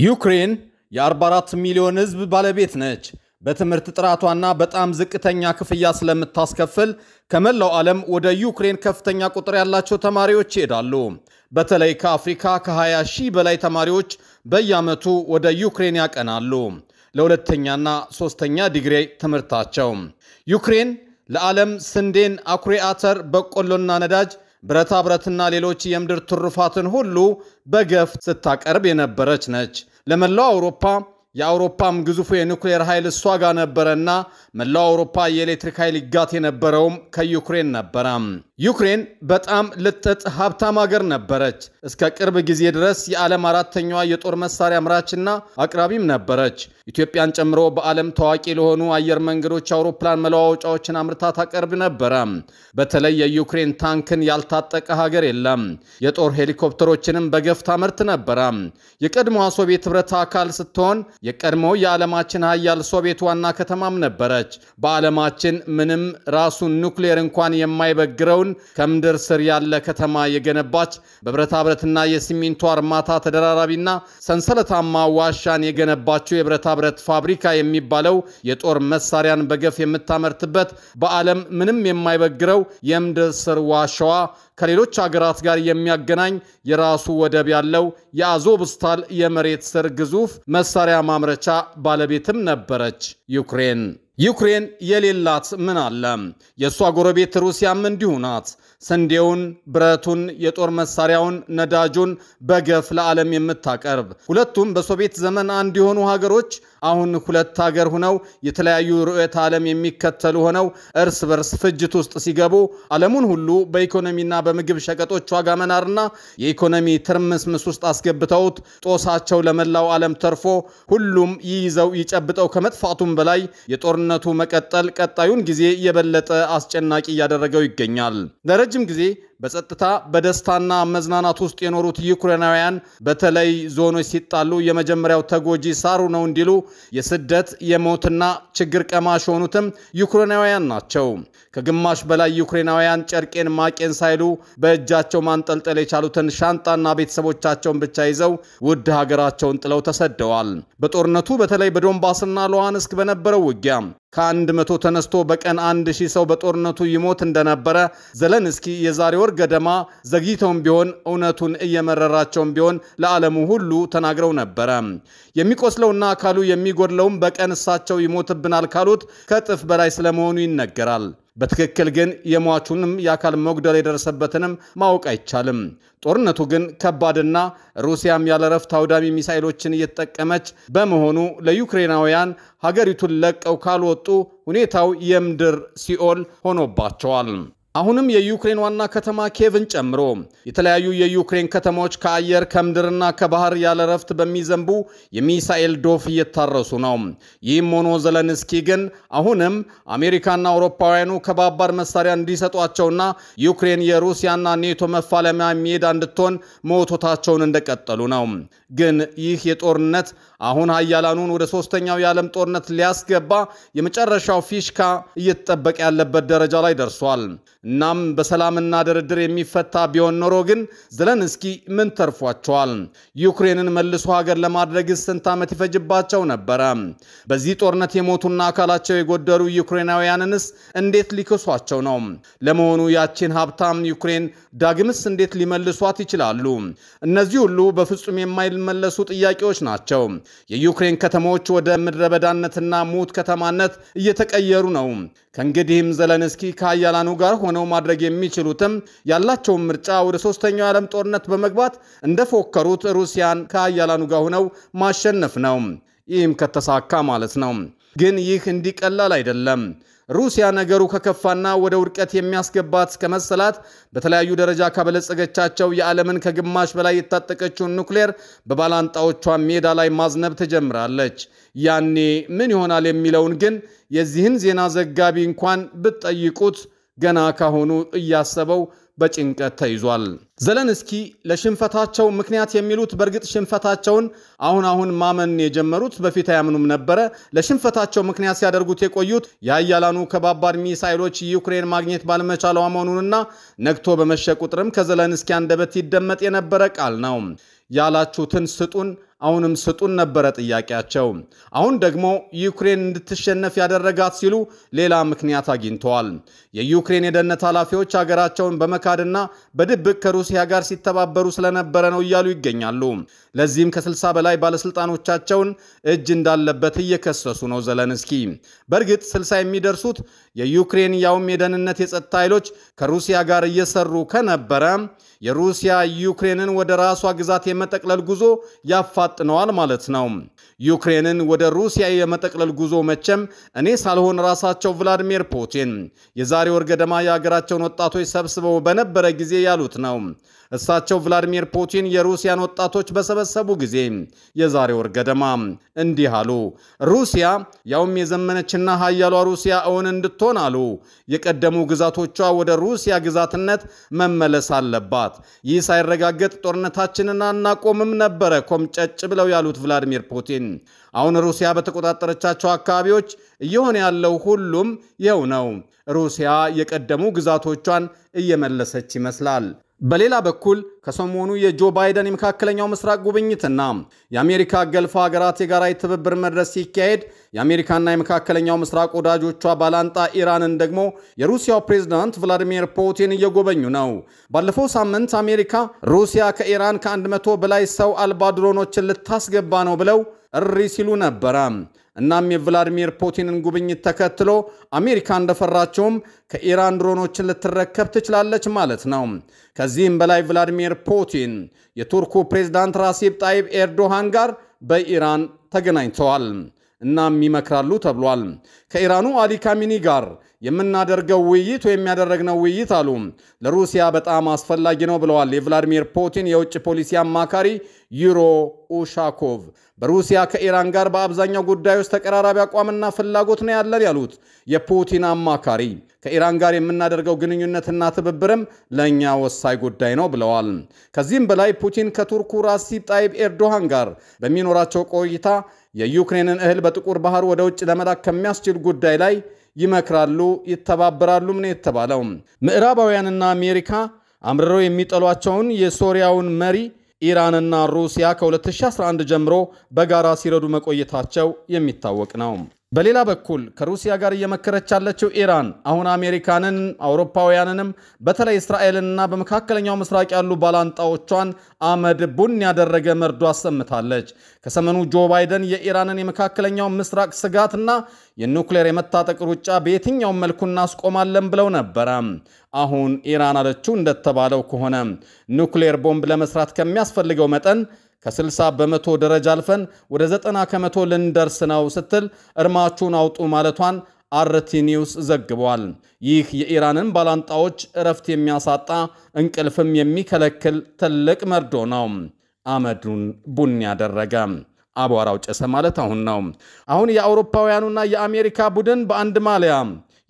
ዩክሬን የ44 ሚሊዮን ህዝብ ባለቤት ነች። በትምህርት ጥራቷና በጣም ዝቅተኛ ክፍያ ስለምታስከፍል ከመላው ዓለም ወደ ዩክሬን ከፍተኛ ቁጥር ያላቸው ተማሪዎች ይሄዳሉ። በተለይ ከአፍሪካ ከ20 ሺህ በላይ ተማሪዎች በየዓመቱ ወደ ዩክሬን ያቀናሉ ለሁለተኛና ሦስተኛ ዲግሪ ትምህርታቸው። ዩክሬን ለዓለም ስንዴን፣ አኩሪ አተር፣ በቆሎና ነዳጅ ብረታ ብረትና ሌሎች የምድር ትሩፋትን ሁሉ በገፍ ስታቀርብ የነበረች ነች። ለመላው አውሮፓ የአውሮፓም ግዙፉ የኒኩሌር ኃይል እሷ ጋር ነበረና መላው አውሮፓ የኤሌክትሪክ ኃይል ይጋት የነበረውም ከዩክሬን ነበረ። ዩክሬን በጣም ልጥጥ ሀብታም ሀገር ነበረች። እስከ ቅርብ ጊዜ ድረስ የዓለም አራተኛዋ የጦር መሳሪያ አምራችና አቅራቢም ነበረች። ኢትዮጵያን ጨምሮ በዓለም ታዋቂ ለሆኑ አየር መንገዶች አውሮፕላን መለዋወጫዎችን አምርታ ታቀርብ ነበረ። በተለይ የዩክሬን ታንክን ያልታጠቀ ሀገር የለም። የጦር ሄሊኮፕተሮችንም በገፍ ታመርት ነበረ። የቀድሞዋ ሶቪየት ኅብረት አካል ስትሆን የቀድሞው የዓለማችን ሀያል ሶቪየት ዋና ከተማም ነበረች። በዓለማችን ምንም ራሱን ኑክሌር እንኳን የማይበግረውን ከምድር ስር ያለ ከተማ የገነባች በብረታብረትና የሲሚንቶ አርማታ ተደራራቢና ሰንሰለታማ ዋሻን የገነባችው የብረታብረት ፋብሪካ የሚባለው የጦር መሳሪያን በገፍ የምታመርትበት በዓለም ምንም የማይበግረው የምድር ስር ዋሻዋ ከሌሎች አገራት ጋር የሚያገናኝ የራሱ ወደብ ያለው የአዞብስታል የመሬት ስር ግዙፍ መሳሪያ ማምረቻ ባለቤትም ነበረች ዩክሬን። ዩክሬን የሌላት ምን አለ? የእሷ ጎረቤት ሩሲያም እንዲሁ ናት። ስንዴውን፣ ብረቱን፣ የጦር መሳሪያውን፣ ነዳጁን በገፍ ለዓለም የምታቀርብ ሁለቱም በሶቪየት ዘመን አንድ የሆኑ ሀገሮች አሁን ሁለት ሀገር ሆነው የተለያዩ ርዕዮተ ዓለም የሚከተሉ ሆነው እርስ በርስ ፍጅት ውስጥ ሲገቡ ዓለሙን ሁሉ በኢኮኖሚና በምግብ ሸቀጦች ዋጋ መናርና የኢኮኖሚ ትርምስምስ ውስጥ አስገብተውት ጦሳቸው ለመላው ዓለም ተርፎ ሁሉም ይይዘው ይጨብጠው ከመጥፋቱም በላይ የጦርነቱ መቀጠል ቀጣዩን ጊዜ የበለጠ አስጨናቂ እያደረገው ይገኛል። ለረጅም ጊዜ በጸጥታ በደስታና መዝናናት ውስጥ የኖሩት ዩክሬናውያን በተለይ ዞኖች ሲጣሉ የመጀመሪያው ተጎጂ ሳሩ ነው እንዲሉ የስደት የሞትና ችግር ቀማሽ የሆኑትም ዩክሬናውያን ናቸው። ከግማሽ በላይ ዩክሬናውያን ጨርቄን ማቄን ሳይሉ በእጃቸው ማንጠልጠል የቻሉትን ሻንጣና ቤተሰቦቻቸውን ብቻ ይዘው ውድ ሀገራቸውን ጥለው ተሰደዋል። በጦርነቱ በተለይ በዶንባስና ሉሃንስክ በነበረው ውጊያ ከአንድ መቶ ተነስቶ በቀን አንድ ሺህ ሰው በጦርነቱ ይሞት እንደነበረ ዘለንስኪ የዛሬ ወር ገደማ ዘግይተውም ቢሆን እውነቱን እየመረራቸውም ቢሆን ለዓለሙ ሁሉ ተናግረው ነበረ። የሚቆስለውና አካሉ የሚጎድለውም በቀን እሳቸው ይሞትብናል ካሉት ከእጥፍ በላይ ስለመሆኑ ይነገራል። በትክክል ግን የሟቹንም የአካል መጉደል የደረሰበትንም ማወቅ አይቻልም። ጦርነቱ ግን ከባድና ሩሲያም ያለ ረፍት አውዳሚ ሚሳይሎችን እየተጠቀመች በመሆኑ ለዩክሬናውያን ሀገሪቱን ለቀው ካልወጡ ሁኔታው የምድር ሲኦል ሆኖባቸዋል። አሁንም የዩክሬን ዋና ከተማ ኬቭን ጨምሮ የተለያዩ የዩክሬን ከተሞች ከአየር ከምድርና ከባህር ያለ ረፍት በሚዘንቡ የሚሳኤል ዶፍ እየታረሱ ነው። ይህም ሆኖ ዘለንስኪ ግን አሁንም አሜሪካና አውሮፓውያኑ ከባባድ መሳሪያ እንዲሰጧቸውና ዩክሬን የሩሲያና ኔቶ መፋለሚያ ሜዳ እንድትሆን መወቶታቸውን እንደቀጠሉ ነው። ግን ይህ የጦርነት አሁን ሀያላኑን ወደ ሶስተኛው የዓለም ጦርነት ሊያስገባ የመጨረሻው ፊሽካ እየተጠበቀ ያለበት ደረጃ ላይ ደርሷል። እናም በሰላምና ድርድር የሚፈታ ቢሆን ኖሮ ግን ዘለንስኪ ምን ተርፏቸዋል? ዩክሬንን መልሶ ሀገር ለማድረግስ ስንት ዓመት ይፈጅባቸው ነበረ? በዚህ ጦርነት የሞቱና አካላቸው የጎደሉ ዩክሬናውያንንስ እንዴት ሊክሷቸው ነው? ለመሆኑ ያቺን ሀብታም ዩክሬን ዳግምስ እንዴት ሊመልሷት ይችላሉ? እነዚህ ሁሉ በፍጹም የማይመለሱ ጥያቄዎች ናቸው። የዩክሬን ከተሞች ወደ ምድረበዳነትና ሙት ከተማነት እየተቀየሩ ነው። ከእንግዲህም ዘለንስኪ ከአያላኑ ጋር ሆነው ማድረግ የሚችሉትም ያላቸውን ምርጫ ወደ ሶስተኛው የዓለም ጦርነት በመግባት እንደፎከሩት ሩሲያን ከአያላኑ ጋር ሆነው ማሸነፍ ነው። ይህም ከተሳካ ማለት ነው። ግን ይህ እንዲቀላል አይደለም። ሩሲያ ነገሩ ከከፋና ወደ ውድቀት የሚያስገባት ከመሰላት በተለያዩ ደረጃ ካበለጸገቻቸው የዓለምን ከግማሽ በላይ የታጠቀችውን ኑክሌር በባላንጣዎቿ ሜዳ ላይ ማዝነብ ትጀምራለች። ያኔ ምን ይሆናል የሚለውን ግን የዚህን ዜና ዘጋቢ እንኳን ብትጠይቁት ገና ካሁኑ እያሰበው በጭንቀት ተይዟል። ዘለንስኪ ለሽንፈታቸው ምክንያት የሚሉት በእርግጥ ሽንፈታቸውን አሁን አሁን ማመን የጀመሩት በፊት አያምኑም ነበረ። ለሽንፈታቸው ምክንያት ሲያደርጉት የቆዩት የአያላኑ ከባባድ ሚሳይሎች ዩክሬን ማግኘት ባልመቻለዋ መሆኑንና ነግቶ በመሸ ቁጥርም ከዘለንስኪ አንደበት ይደመጥ የነበረ ቃል ነው። ያላችሁትን ስጡን አሁንም ስጡን ነበረ ጥያቄያቸው። አሁን ደግሞ ዩክሬን እንድትሸነፍ ያደረጋት ሲሉ ሌላ ምክንያት አግኝተዋል። የዩክሬን የደህንነት ኃላፊዎች ሀገራቸውን በመካድና በድብቅ ከሩሲያ ጋር ሲተባበሩ ስለነበረ ነው እያሉ ይገኛሉ። ለዚህም ከ60 በላይ ባለስልጣኖቻቸውን እጅ እንዳለበት እየከሰሱ ነው ዘለንስኪ። በእርግጥ 60 የሚደርሱት የዩክሬን ያውም የደህንነት የጸጥታ ኃይሎች ከሩሲያ ጋር እየሰሩ ከነበረ የሩሲያ ዩክሬንን ወደ ራሷ ግዛት የመጠቅለል ጉዞ ያፋጥነዋል ማለት ነው። ዩክሬንን ወደ ሩሲያ የመጠቅለል ጉዞ መቼም እኔ ሳልሆን ራሳቸው ቭላዲሚር ፑቲን የዛሬ ወር ገደማ የሀገራቸውን ወጣቶች ሰብስበው በነበረ ጊዜ ያሉት ነው። እሳቸው ቭላዲሚር ፑቲን የሩሲያን ወጣቶች በሰበሰቡ ጊዜ የዛሬ ወር ገደማ እንዲህ አሉ። ሩሲያ ያውም የዘመነችና ሀያሏ ሩሲያ እውን እንድትሆን አሉ የቀደሙ ግዛቶቿ ወደ ሩሲያ ግዛትነት መመለስ አለባት። ይህ ሳይረጋገጥ ጦርነታችንን አናቆምም ነበረ ኮምጨጭ ብለው ያሉት ቭላዲሚር ፑቲን አሁን ሩሲያ በተቆጣጠረቻቸው አካባቢዎች እየሆነ ያለው ሁሉም ይኸው ነው። ሩሲያ የቀደሙ ግዛቶቿን እየመለሰች ይመስላል። በሌላ በኩል ከሰሞኑ የጆ ባይደን የመካከለኛው ምስራቅ ጉብኝትና የአሜሪካ ገልፎ ሀገራት የጋራ የትብብር መድረስ ሲካሄድ የአሜሪካና የመካከለኛው ምስራቅ ወዳጆቿ ባላንጣ ኢራንን ደግሞ የሩሲያው ፕሬዝዳንት ቭላዲሚር ፑቲን እየጎበኙ ነው። ባለፈው ሳምንት አሜሪካ ሩሲያ ከኢራን ከ100 በላይ ሰው አልባ ድሮኖችን ልታስገባ ነው ብለው እሪ ሲሉ ነበረ። እናም የቭላዲሚር ፑቲንን ጉብኝት ተከትሎ አሜሪካ እንደፈራቸውም ከኢራን ድሮኖችን ልትረከብ ትችላለች ማለት ነው። ከዚህም በላይ ቭላዲሚር ፑቲን የቱርኩ ፕሬዝዳንት ራሲብ ጣይብ ኤርዶሃን ጋር በኢራን ተገናኝተዋል። እናም ይመክራሉ ተብሏል። ከኢራኑ አሊ ካሚኒ ጋር የምናደርገው ውይይት ወይም ያደረግነው ውይይት አሉ ለሩሲያ በጣም አስፈላጊ ነው ብለዋል የቭላዲሚር ፑቲን የውጭ ፖሊሲ አማካሪ ዩሮ ኡሻኮቭ። በሩሲያ ከኢራን ጋር በአብዛኛው ጉዳዮች ተቀራራቢ አቋምና ፍላጎት ነው ያለን ያሉት የፑቲን አማካሪ ከኢራን ጋር የምናደርገው ግንኙነትና ትብብርም ለእኛ ወሳኝ ጉዳይ ነው ብለዋል። ከዚህም በላይ ፑቲን ከቱርኩ ራሲብ ጣይብ ኤርዶሃን ጋር በሚኖራቸው ቆይታ የዩክሬንን እህል በጥቁር ባህር ወደ ውጭ ለመላክ ከሚያስችል ጉዳይ ላይ ይመክራሉ፣ ይተባበራሉም ነው የተባለው። ምዕራባውያንና አሜሪካ አምርረው የሚጠሏቸውን የሶሪያውን መሪ ኢራንና ሩሲያ ከ2011 ጀምሮ በጋራ ሲረዱ መቆየታቸው የሚታወቅ ነው። በሌላ በኩል ከሩሲያ ጋር እየመከረች ያለችው ኢራን አሁን አሜሪካንን አውሮፓውያንንም በተለይ እስራኤልንና በመካከለኛው ምስራቅ ያሉ ባላንጣዎቿን አመድ ቡን ያደረገ መርዶ አሰምታለች። ከሰሞኑ ጆ ባይደን የኢራንን የመካከለኛው ምስራቅ ስጋትና የኑክሌር የመታጠቅ ሩጫ በየትኛውም መልኩ እናስቆማለን ብለው ነበረ። አሁን ኢራን አለችው እንደተባለው ከሆነ ኑክሌር ቦምብ ለመስራት ከሚያስፈልገው መጠን ከ60 በመቶ ደረጃ አልፈን ወደ 90 ከመቶ ልንደርስ ነው ስትል እርማችሁን አውጡ ማለቷን አርቲ ኒውስ ዘግቧል። ይህ የኢራንን ባላንጣዎች እረፍት የሚያሳጣ እንቅልፍም የሚከለክል ትልቅ መርዶ ነው። አመዱን ቡኒ ያደረገ አቧራው ጨሰ ማለት አሁን ነው። አሁን የአውሮፓውያኑና የአሜሪካ ቡድን በአንድ ማሊያ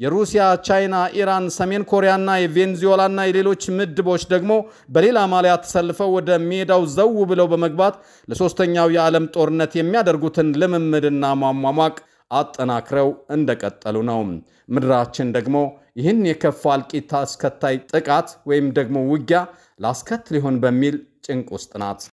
የሩሲያ፣ ቻይና፣ ኢራን፣ ሰሜን ኮሪያና የቬንዙዌላና የሌሎች ምድቦች ደግሞ በሌላ ማሊያ ተሰልፈው ወደ ሜዳው ዘው ብለው በመግባት ለሶስተኛው የዓለም ጦርነት የሚያደርጉትን ልምምድና ማሟሟቅ አጠናክረው እንደቀጠሉ ነው። ምድራችን ደግሞ ይህን የከፋ እልቂት አስከታይ ጥቃት ወይም ደግሞ ውጊያ ላስከትል ይሆን በሚል ጭንቅ ውስጥ ናት።